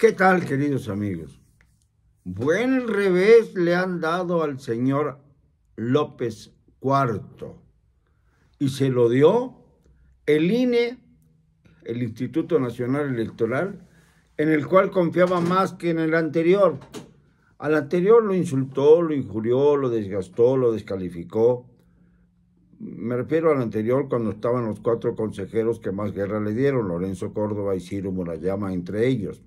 ¿Qué tal, queridos amigos? Buen revés le han dado al señor López IV y se lo dio el INE, el Instituto Nacional Electoral, en el cual confiaba más que en el anterior. Al anterior lo insultó, lo injurió, lo desgastó, lo descalificó. Me refiero al anterior cuando estaban los cuatro consejeros que más guerra le dieron, Lorenzo Córdoba y Ciro Murayama entre ellos.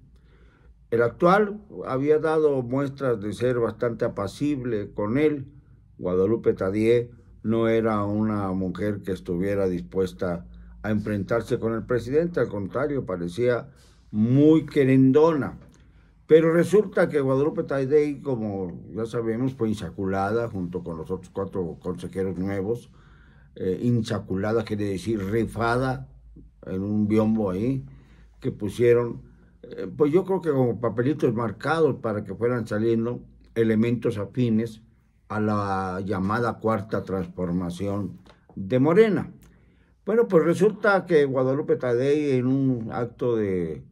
El actual había dado muestras de ser bastante apacible con él. Guadalupe Tadie no era una mujer que estuviera dispuesta a enfrentarse con el presidente, al contrario, parecía muy querendona. Pero resulta que Guadalupe Tadie, como ya sabemos, fue insaculada junto con los otros cuatro consejeros nuevos. Eh, insaculada quiere decir rifada en un biombo ahí, que pusieron eh, pues yo creo que como papelitos marcados para que fueran saliendo elementos afines a la llamada cuarta transformación de Morena. Bueno, pues resulta que Guadalupe Tadei en un acto de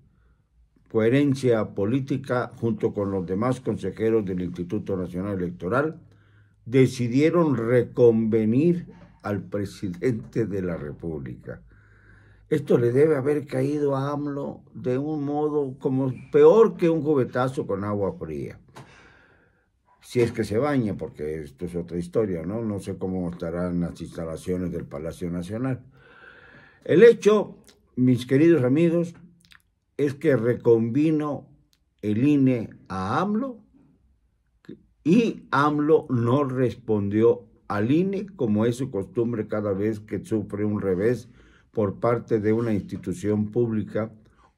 coherencia política junto con los demás consejeros del Instituto Nacional Electoral decidieron reconvenir al presidente de la República. Esto le debe haber caído a AMLO de un modo como peor que un cubetazo con agua fría. Si es que se baña, porque esto es otra historia, ¿no? No sé cómo estarán las instalaciones del Palacio Nacional. El hecho, mis queridos amigos, es que recombino el INE a AMLO y AMLO no respondió al INE como es su costumbre cada vez que sufre un revés por parte de una institución pública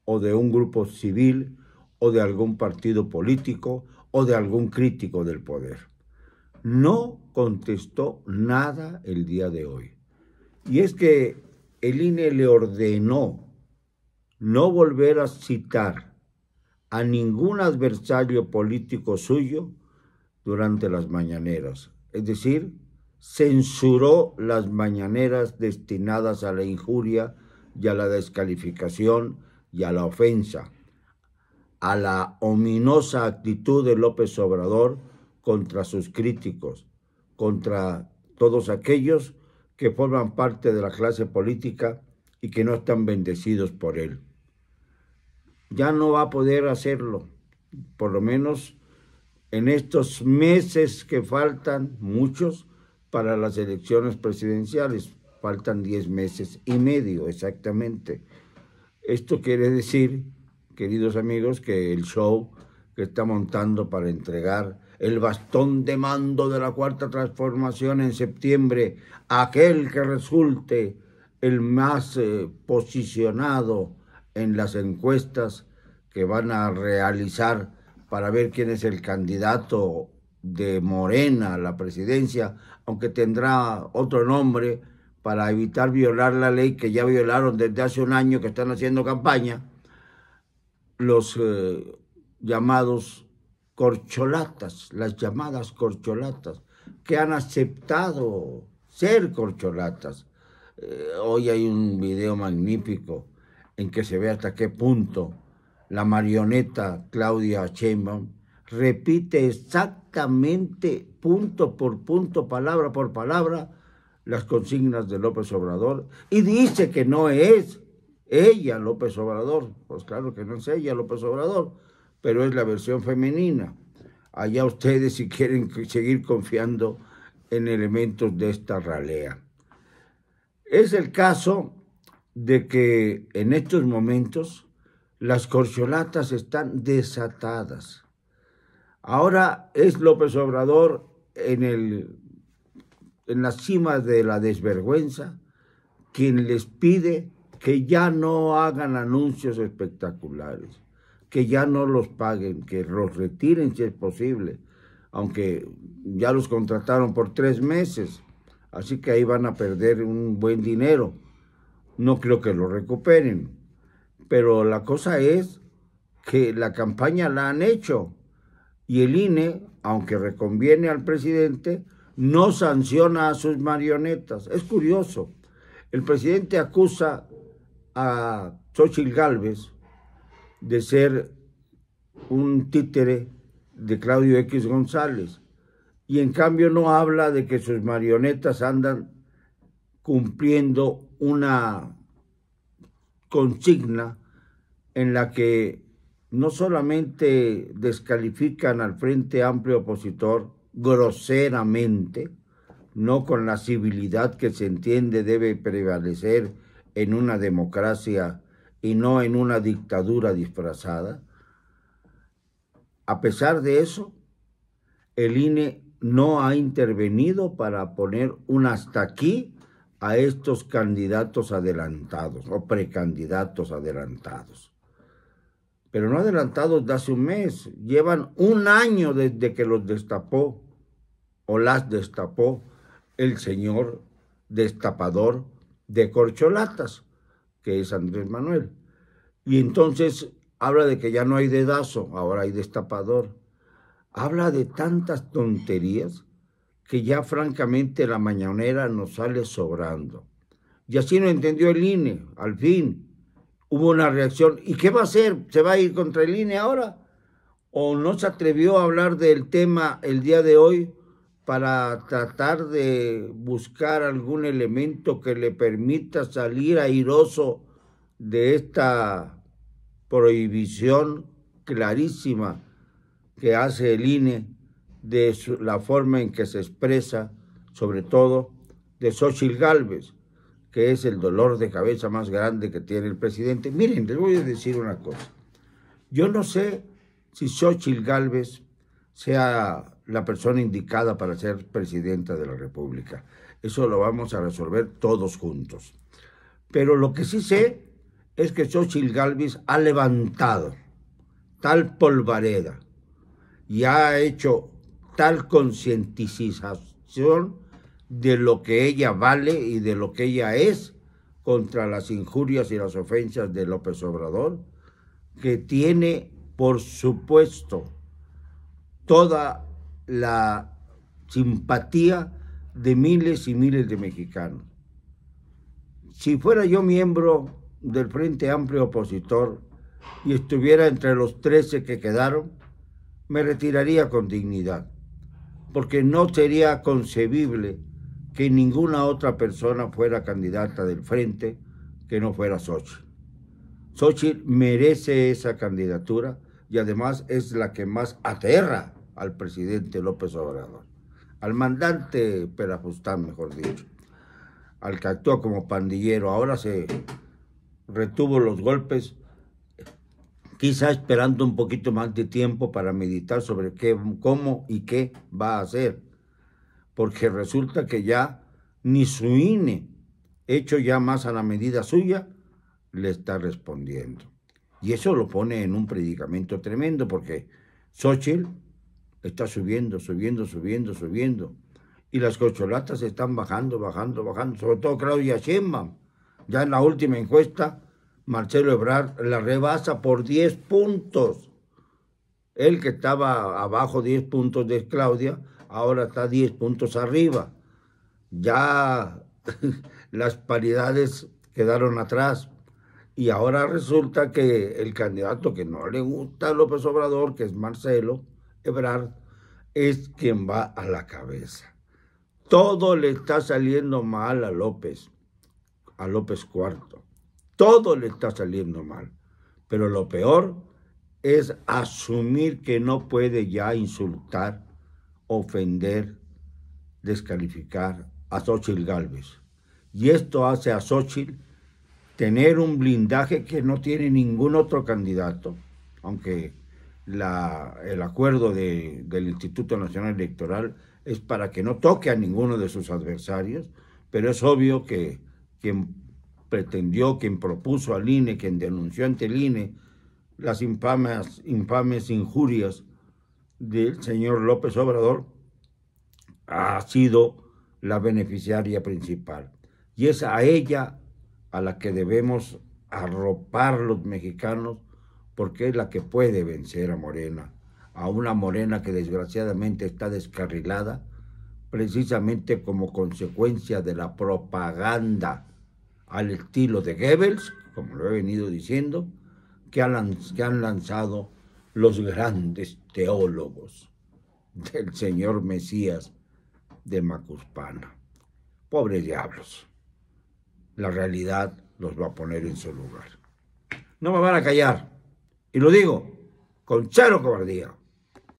o de un grupo civil o de algún partido político o de algún crítico del poder. No contestó nada el día de hoy. Y es que el INE le ordenó no volver a citar a ningún adversario político suyo durante las mañaneras. Es decir, censuró las mañaneras destinadas a la injuria y a la descalificación y a la ofensa, a la ominosa actitud de López Obrador contra sus críticos, contra todos aquellos que forman parte de la clase política y que no están bendecidos por él. Ya no va a poder hacerlo, por lo menos en estos meses que faltan, muchos, para las elecciones presidenciales. Faltan 10 meses y medio exactamente. Esto quiere decir, queridos amigos, que el show que está montando para entregar el bastón de mando de la cuarta transformación en septiembre, aquel que resulte el más eh, posicionado en las encuestas que van a realizar para ver quién es el candidato de Morena la presidencia, aunque tendrá otro nombre para evitar violar la ley que ya violaron desde hace un año que están haciendo campaña, los eh, llamados corcholatas, las llamadas corcholatas, que han aceptado ser corcholatas. Eh, hoy hay un video magnífico en que se ve hasta qué punto la marioneta Claudia Sheinbaum repite exactamente punto por punto, palabra por palabra, las consignas de López Obrador y dice que no es ella López Obrador. Pues claro que no es ella López Obrador, pero es la versión femenina. Allá ustedes si quieren seguir confiando en elementos de esta ralea. Es el caso de que en estos momentos las corcholatas están desatadas. Ahora es López Obrador en, el, en la cima de la desvergüenza quien les pide que ya no hagan anuncios espectaculares, que ya no los paguen, que los retiren si es posible, aunque ya los contrataron por tres meses, así que ahí van a perder un buen dinero. No creo que lo recuperen, pero la cosa es que la campaña la han hecho y el INE, aunque reconviene al presidente, no sanciona a sus marionetas. Es curioso. El presidente acusa a Xochitl Gálvez de ser un títere de Claudio X González y en cambio no habla de que sus marionetas andan cumpliendo una consigna en la que no solamente descalifican al Frente Amplio Opositor groseramente, no con la civilidad que se entiende debe prevalecer en una democracia y no en una dictadura disfrazada. A pesar de eso, el INE no ha intervenido para poner un hasta aquí a estos candidatos adelantados o precandidatos adelantados pero no adelantados de hace un mes, llevan un año desde que los destapó o las destapó el señor destapador de corcholatas, que es Andrés Manuel. Y entonces habla de que ya no hay dedazo, ahora hay destapador. Habla de tantas tonterías que ya francamente la mañanera nos sale sobrando. Y así no entendió el INE, al fin, hubo una reacción. ¿Y qué va a hacer? ¿Se va a ir contra el INE ahora? ¿O no se atrevió a hablar del tema el día de hoy para tratar de buscar algún elemento que le permita salir airoso de esta prohibición clarísima que hace el INE de la forma en que se expresa, sobre todo, de Xochitl Galvez? que es el dolor de cabeza más grande que tiene el presidente. Miren, les voy a decir una cosa. Yo no sé si Xochitl Galvez sea la persona indicada para ser presidenta de la República. Eso lo vamos a resolver todos juntos. Pero lo que sí sé es que Xochitl Galvez ha levantado tal polvareda y ha hecho tal concientización de lo que ella vale y de lo que ella es contra las injurias y las ofensas de López Obrador, que tiene, por supuesto, toda la simpatía de miles y miles de mexicanos. Si fuera yo miembro del Frente Amplio Opositor y estuviera entre los 13 que quedaron, me retiraría con dignidad, porque no sería concebible que ninguna otra persona fuera candidata del frente que no fuera Sochi. Sochi merece esa candidatura y además es la que más aterra al presidente López Obrador, al mandante Perafustán mejor dicho, al que actúa como pandillero. Ahora se retuvo los golpes, quizá esperando un poquito más de tiempo para meditar sobre qué, cómo y qué va a hacer porque resulta que ya ni su INE, hecho ya más a la medida suya, le está respondiendo. Y eso lo pone en un predicamento tremendo, porque Xochitl está subiendo, subiendo, subiendo, subiendo. Y las cocholatas están bajando, bajando, bajando. Sobre todo Claudia Sheinbaum. Ya en la última encuesta, Marcelo Ebrard la rebasa por 10 puntos. Él que estaba abajo 10 puntos de Claudia, ahora está 10 puntos arriba. Ya las paridades quedaron atrás. Y ahora resulta que el candidato que no le gusta a López Obrador, que es Marcelo Ebrard, es quien va a la cabeza. Todo le está saliendo mal a López, a López IV. Todo le está saliendo mal. Pero lo peor es asumir que no puede ya insultar ofender, descalificar a Xochitl Galvez. Y esto hace a Xochitl tener un blindaje que no tiene ningún otro candidato, aunque la, el acuerdo del Instituto Nacional Electoral es para que no toque a ninguno de sus adversarios, pero es obvio que quien pretendió, quien propuso al INE, quien denunció ante el INE las infames injurias del señor López Obrador ha sido la beneficiaria principal. Y es a ella a la que debemos arropar los mexicanos porque es la que puede vencer a Morena, a una Morena que desgraciadamente está descarrilada precisamente como consecuencia de la propaganda al estilo de Goebbels, como lo he venido diciendo, que han lanzado los grandes teólogos del señor Mesías de Macuspana. Pobres diablos. La realidad los va a poner en su lugar. No me van a callar. Y lo digo con chero cobardía.